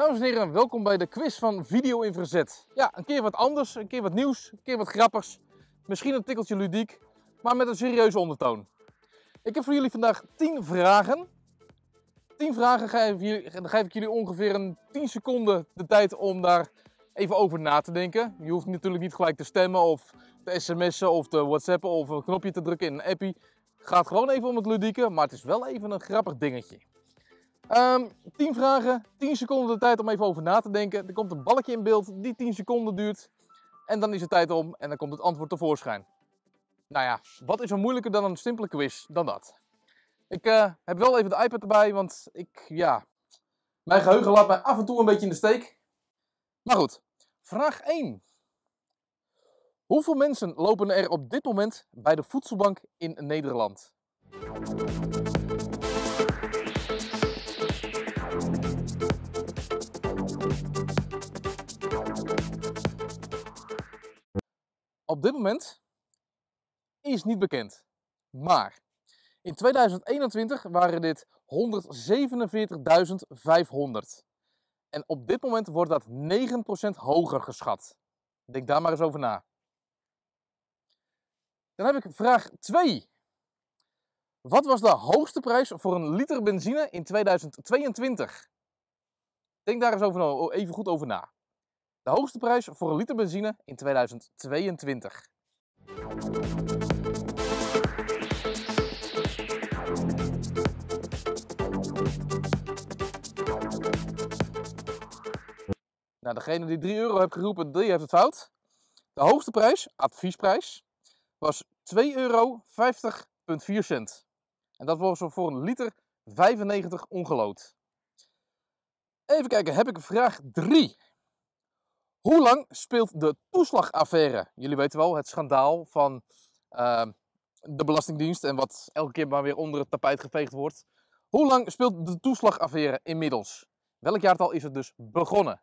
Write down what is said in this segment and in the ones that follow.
Dames en heren, welkom bij de quiz van Video in Verzet. Ja, een keer wat anders, een keer wat nieuws, een keer wat grappigs. Misschien een tikkeltje ludiek, maar met een serieuze ondertoon. Ik heb voor jullie vandaag 10 vragen. 10 vragen geef, geef ik jullie ongeveer een 10 seconden de tijd om daar even over na te denken. Je hoeft natuurlijk niet gelijk te stemmen of te sms'en of te whatsappen of een knopje te drukken in een appie. Het gaat gewoon even om het ludieke, maar het is wel even een grappig dingetje. Um, ehm, 10 vragen, 10 seconden de tijd om even over na te denken. Er komt een balkje in beeld die 10 seconden duurt. En dan is het tijd om en dan komt het antwoord tevoorschijn. Nou ja, wat is er moeilijker dan een simpele quiz dan dat? Ik eh, heb wel even de iPad erbij, want ik, ja... Mijn geheugen laat mij af en toe een beetje in de steek. Maar goed, vraag 1. Hoeveel mensen lopen er op dit moment bij de voedselbank in Nederland? op dit moment is niet bekend. Maar in 2021 waren dit 147.500. En op dit moment wordt dat 9% hoger geschat. Denk daar maar eens over na. Dan heb ik vraag 2. Wat was de hoogste prijs voor een liter benzine in 2022? Denk daar eens over, even goed over na. De hoogste prijs voor een liter benzine in 2022. Nou, degene die 3 euro heeft geroepen, die heeft het fout. De hoogste prijs, adviesprijs, was 2,50.4 euro. En dat was voor een liter 95 ongelood. Even kijken, heb ik vraag 3. Hoe lang speelt de toeslagaffaire? Jullie weten wel, het schandaal van ehm, de Belastingdienst en wat elke keer maar weer onder het tapijt geveegd wordt. Hoe lang speelt de toeslagaffaire inmiddels? Welk jaartal is het dus begonnen?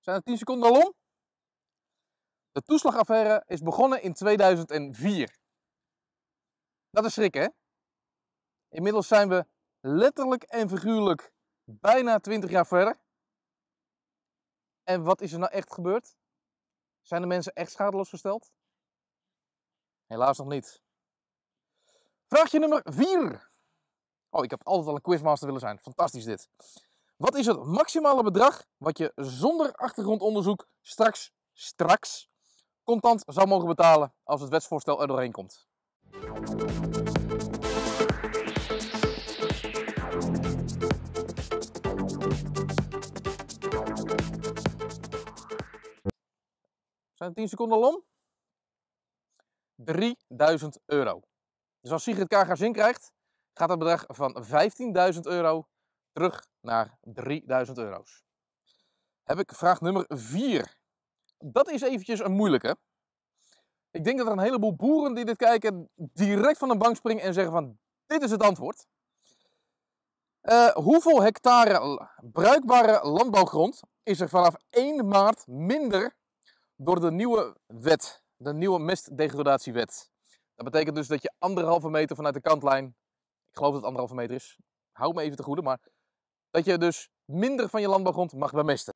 Zijn er 10 seconden al om? De toeslagaffaire is begonnen in 2004. Dat is schrik, hè? Inmiddels zijn we letterlijk en figuurlijk bijna 20 jaar verder. En wat is er nou echt gebeurd? Zijn de mensen echt schadeloos gesteld? Helaas nog niet. Vraagje nummer 4. Oh, ik heb altijd al een quizmaster willen zijn. Fantastisch dit. Wat is het maximale bedrag wat je zonder achtergrondonderzoek straks, straks contant zou mogen betalen als het wetsvoorstel er doorheen komt. Zijn 10 seconden lom? 3000 euro. Dus als Sigrid Kaga zin krijgt, gaat het bedrag van 15.000 euro terug naar 3000 euro's. Heb ik vraag nummer 4 dat is eventjes een moeilijke. Ik denk dat er een heleboel boeren die dit kijken direct van de bank springen en zeggen van dit is het antwoord. Eh, hoeveel hectare bruikbare landbouwgrond is er vanaf 1 maart minder door de nieuwe wet, de nieuwe mestdegradatiewet? Dat betekent dus dat je anderhalve meter vanuit de kantlijn, ik geloof dat het anderhalve meter is, hou me even te goede, maar dat je dus minder van je landbouwgrond mag bemesten.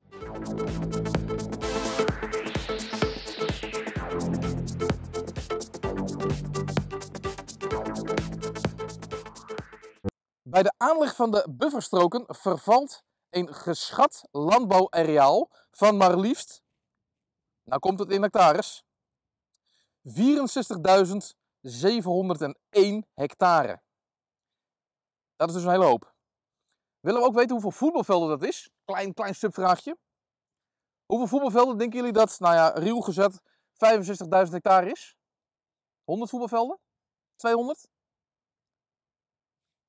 Bij de aanleg van de bufferstroken vervalt een geschat landbouwareaal van maar liefst, nou komt het in hectares, 64.701 hectare. Dat is dus een hele hoop. Willen we ook weten hoeveel voetbalvelden dat is? Klein, klein subvraagje. Hoeveel voetbalvelden denken jullie dat, nou ja, ruw gezet, 65.000 hectare is? 100 voetbalvelden? 200?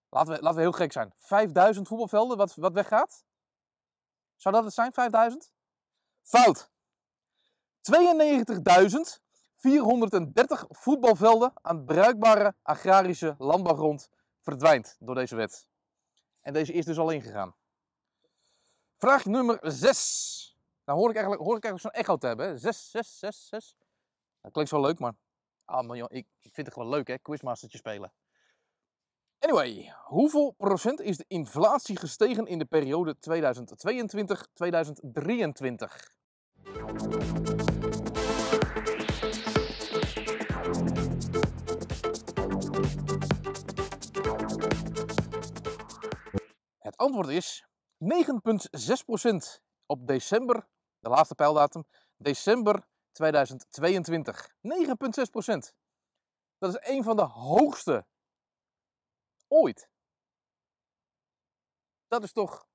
Laten we, laten we heel gek zijn. 5000 voetbalvelden, wat, wat weggaat? Zou dat het zijn, 5000? Fout! 92.430 voetbalvelden aan bruikbare agrarische landbouwgrond verdwijnt door deze wet. En deze is dus al ingegaan. Vraag nummer 6. Nou hoor ik eigenlijk, hoor ik eigenlijk zo'n echo te hebben. Hè? 6, 6, 6, 6. Dat klinkt zo leuk, maar ah, man, ik, ik vind het gewoon leuk, hè, quizmastertje spelen. Anyway, hoeveel procent is de inflatie gestegen in de periode 2022-2023? Het antwoord is 9,6% op december, de laatste pijldatum, december 2022. 9,6%. Dat is een van de hoogste ooit. Dat is toch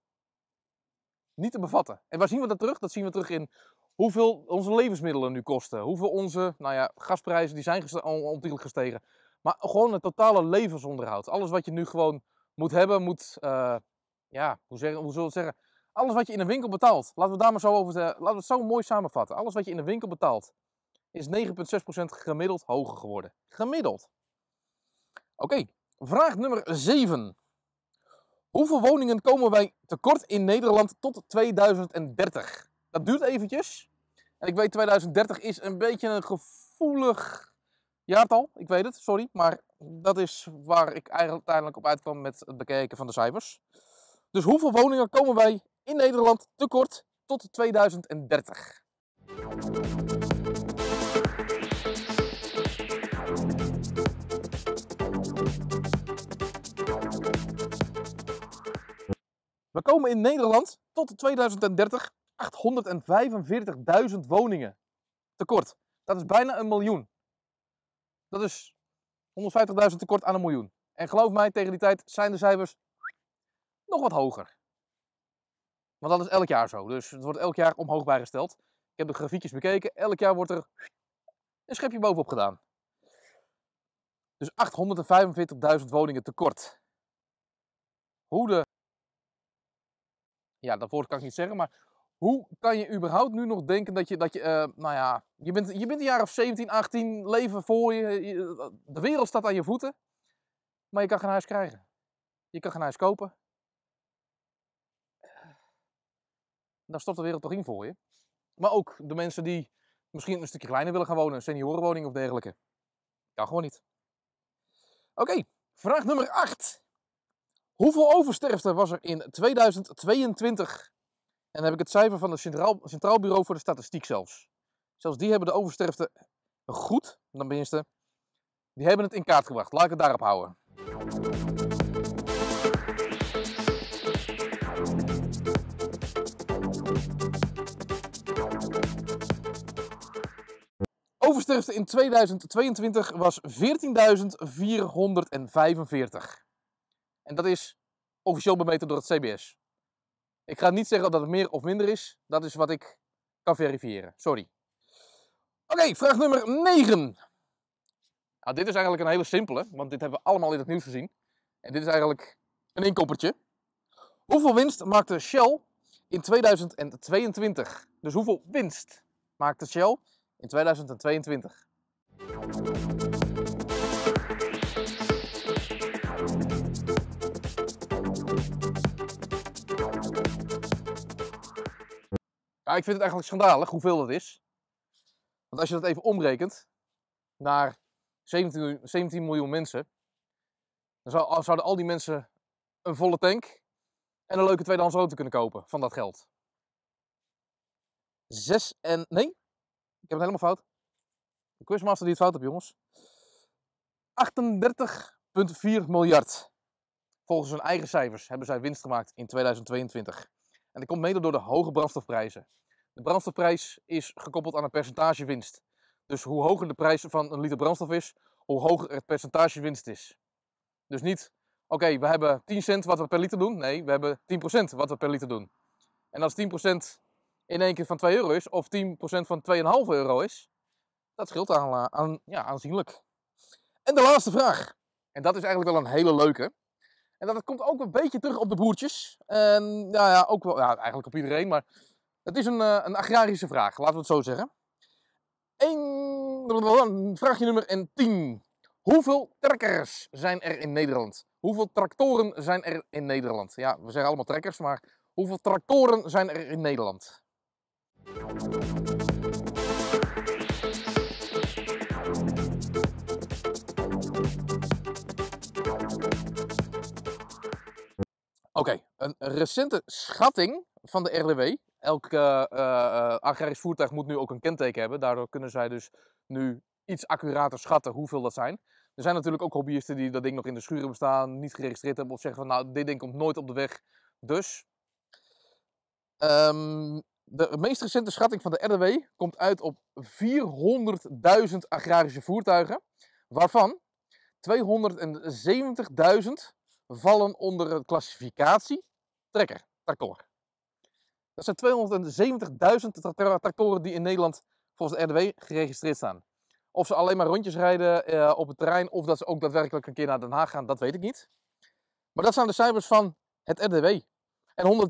niet te bevatten. En waar zien we dat terug? Dat zien we terug in hoeveel onze levensmiddelen nu kosten. Hoeveel onze, nou ja, gasprijzen die zijn ontiegelijk gestegen. Maar gewoon het totale levensonderhoud. Alles wat je nu gewoon moet hebben, moet, eh, ja, hoe, hoe zullen we het zeggen? Alles wat je in een winkel betaalt, laten we, daar maar zo over, uh, laten we het zo mooi samenvatten. Alles wat je in een winkel betaalt, is 9,6% gemiddeld hoger geworden. Gemiddeld. Oké, Vraag nummer 7. Hoeveel woningen komen wij tekort in Nederland tot 2030? Dat duurt eventjes. En ik weet 2030 is een beetje een gevoelig jaartal. Ik weet het, sorry. Maar dat is waar ik uiteindelijk op uitkwam met het bekijken van de cijfers. Dus hoeveel woningen komen wij in Nederland tekort tot 2030? We komen in Nederland tot 2030 845.000 woningen tekort. Dat is bijna een miljoen. Dat is 150.000 tekort aan een miljoen. En geloof mij, tegen die tijd zijn de cijfers nog wat hoger. Want dat is elk jaar zo. Dus het wordt elk jaar omhoog bijgesteld. Ik heb de grafiekjes bekeken. Elk jaar wordt er een schepje bovenop gedaan. Dus 845.000 woningen tekort. Hoe de ja, dat woord kan ik niet zeggen, maar hoe kan je überhaupt nu nog denken dat je, dat je eh, nou ja, je bent, je bent een jaar of 17, 18, leven voor je, de wereld staat aan je voeten, maar je kan geen huis krijgen. Je kan geen huis kopen. Dan stopt de wereld toch in voor je. Maar ook de mensen die misschien een stukje kleiner willen gaan wonen, een seniorenwoning of dergelijke. Kan gewoon niet. Oké, vraag nummer 8. Hoeveel oversterfte was er in 2022? En dan heb ik het cijfer van het Centraal, Centraal Bureau voor de Statistiek zelfs. Zelfs die hebben de oversterfte goed, dan tenminste, die hebben het in kaart gebracht. Laat ik het daarop houden. Oversterfte in 2022 was 14.445. En dat is officieel bemeten door het CBS. Ik ga niet zeggen dat het meer of minder is. Dat is wat ik kan verifiëren. Sorry. Oké, vraag nummer 9. Nou, dit is eigenlijk een hele simpele, want dit hebben we allemaal in het nieuws gezien. En dit is eigenlijk een inkoppertje. Hoeveel winst maakte Shell in 2022? Dus hoeveel winst maakte Shell in 2022? Ja, ik vind het eigenlijk schandalig hoeveel dat is. Want als je dat even omrekent naar 17, 17 miljoen mensen, dan zou, zouden al die mensen een volle tank en een leuke tweedehands auto kunnen kopen van dat geld. Zes en... Nee, ik heb het helemaal fout. De quizmaster die het fout hebt, jongens. 38,4 miljard. Volgens hun eigen cijfers hebben zij winst gemaakt in 2022. En dat komt mede door de hoge brandstofprijzen. De brandstofprijs is gekoppeld aan een percentage winst. Dus hoe hoger de prijs van een liter brandstof is, hoe hoger het percentage winst is. Dus niet, oké, we hebben 10 cent wat we per liter doen. Nee, we hebben 10% wat we per liter doen. En als 10% in één keer van 2 euro is, of 10% van 2,5 euro is, dat scheelt aan, aan, ja, aanzienlijk. En de laatste vraag. En dat is eigenlijk wel een hele leuke. En dat komt ook een beetje terug op de boertjes. En nou ja, ook wel, ja, eigenlijk op iedereen, maar het is een, eh, een agrarische vraag, laten we het zo zeggen. Eén, vraagje nummer 10. Hoeveel trekkers zijn er in Nederland? Hoeveel tractoren zijn er in Nederland? Ja, we zeggen allemaal trekkers, maar hoeveel tractoren zijn er in Nederland? Oké, een recente schatting van de RDW. Elk eh, eh, eh, agrarisch voertuig moet nu ook een kenteken hebben. Daardoor kunnen zij dus nu iets accurater schatten hoeveel dat zijn. Er zijn natuurlijk ook hobbyisten die dat ding nog in de schuren bestaan, niet geregistreerd hebben of zeggen van nou, dit ding komt nooit op de weg. Dus ehm, de meest recente schatting van de RDW komt uit op 400.000 agrarische voertuigen, waarvan 270.000 vallen onder de klassificatie trekker, tractor. Dat zijn 270.000 tractoren die in Nederland volgens de RDW geregistreerd staan. Of ze alleen maar rondjes rijden eh, op het terrein of dat ze ook daadwerkelijk een keer naar Den Haag gaan, dat weet ik niet. Maar dat zijn de cijfers van het RDW. En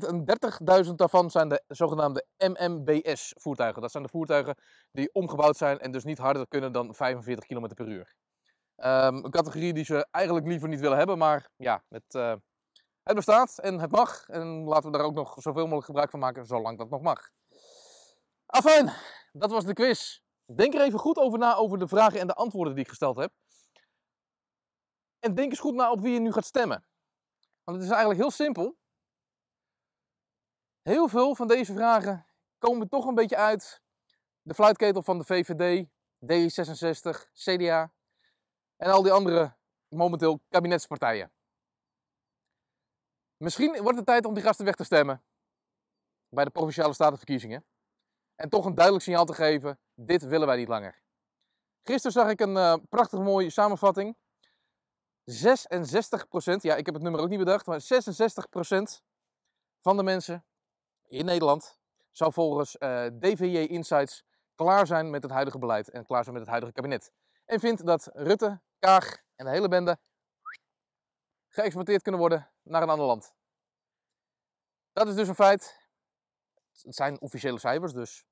130.000 daarvan zijn de zogenaamde MMBS-voertuigen. Dat zijn de voertuigen die omgebouwd zijn en dus niet harder kunnen dan 45 km per uur. Ehm, een categorie die ze eigenlijk liever niet willen hebben, maar ja, het, eh, het bestaat en het mag. En laten we daar ook nog zoveel mogelijk gebruik van maken, zolang dat nog mag. Afijn, dat was de quiz. Denk er even goed over na over de vragen en de antwoorden die ik gesteld heb. En denk eens goed na op wie je nu gaat stemmen. Want het is eigenlijk heel simpel. Heel veel van deze vragen komen toch een beetje uit de fluitketel van de VVD, D66, CDA, en al die andere momenteel kabinetspartijen. Misschien wordt het tijd om die gasten weg te stemmen bij de provinciale statenverkiezingen. En toch een duidelijk signaal te geven: dit willen wij niet langer. Gisteren zag ik een eh, prachtig mooie samenvatting. 66%, ja, ik heb het nummer ook niet bedacht, maar 66% van de mensen in Nederland zou volgens eh, DVJ Insights klaar zijn met het huidige beleid en klaar zijn met het huidige kabinet. En vindt dat Rutte, Kaag en de hele bende geëxporteerd kunnen worden naar een ander land. Dat is dus een feit. Het zijn officiële cijfers dus.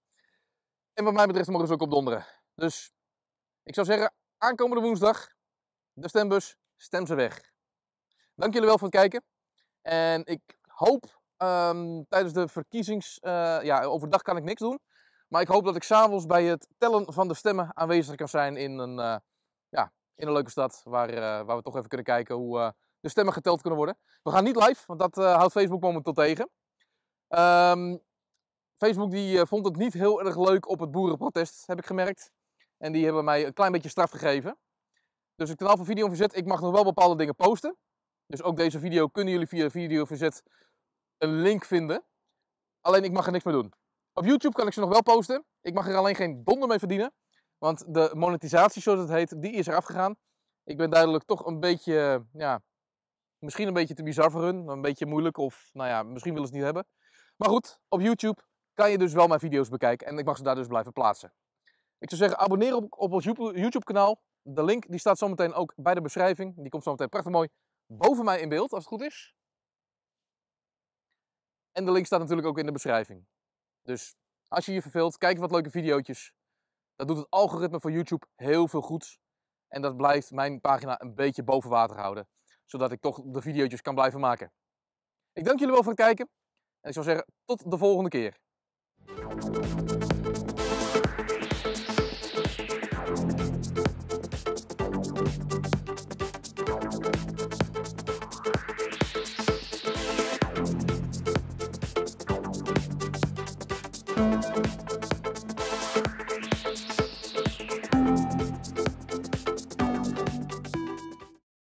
En wat mij betreft mogen ze ook op donderen. Dus ik zou zeggen, aankomende woensdag, de stembus, stem ze weg. Dank jullie wel voor het kijken. En ik hoop ehm, tijdens de verkiezings... Eh, ja, overdag kan ik niks doen. Maar ik hoop dat ik s'avonds bij het tellen van de stemmen aanwezig kan zijn in een, eh, ja, in een leuke stad. Waar, eh, waar we toch even kunnen kijken hoe eh, de stemmen geteld kunnen worden. We gaan niet live, want dat houdt Facebook momenteel tegen. Ehm, Facebook die, vond het niet heel erg leuk op het boerenprotest, heb ik gemerkt. En die hebben mij een klein beetje straf gegeven. Dus het kanaal van video verzet. Ik mag nog wel bepaalde dingen posten. Dus ook deze video kunnen jullie via video verzet een link vinden. Alleen ik mag er niks meer doen. Op YouTube kan ik ze nog wel posten. Ik mag er alleen geen donder mee verdienen. Want de monetisatie, zoals het heet, die is eraf gegaan. Ik ben duidelijk toch een beetje, ja, misschien een beetje te bizar voor hun. Een beetje moeilijk of, nou ja, misschien willen ze het niet hebben. Maar goed, op YouTube kan je dus wel mijn video's bekijken. En ik mag ze daar dus blijven plaatsen. Ik zou zeggen, abonneer op, op ons YouTube-kanaal. De link die staat zometeen ook bij de beschrijving. Die komt zometeen prachtig mooi boven mij in beeld, als het goed is. En de link staat natuurlijk ook in de beschrijving. Dus als je je verveelt, kijk wat leuke video's. Dat doet het algoritme van YouTube heel veel goed, En dat blijft mijn pagina een beetje boven water houden. Zodat ik toch de video's kan blijven maken. Ik dank jullie wel voor het kijken. En ik zou zeggen, tot de volgende keer.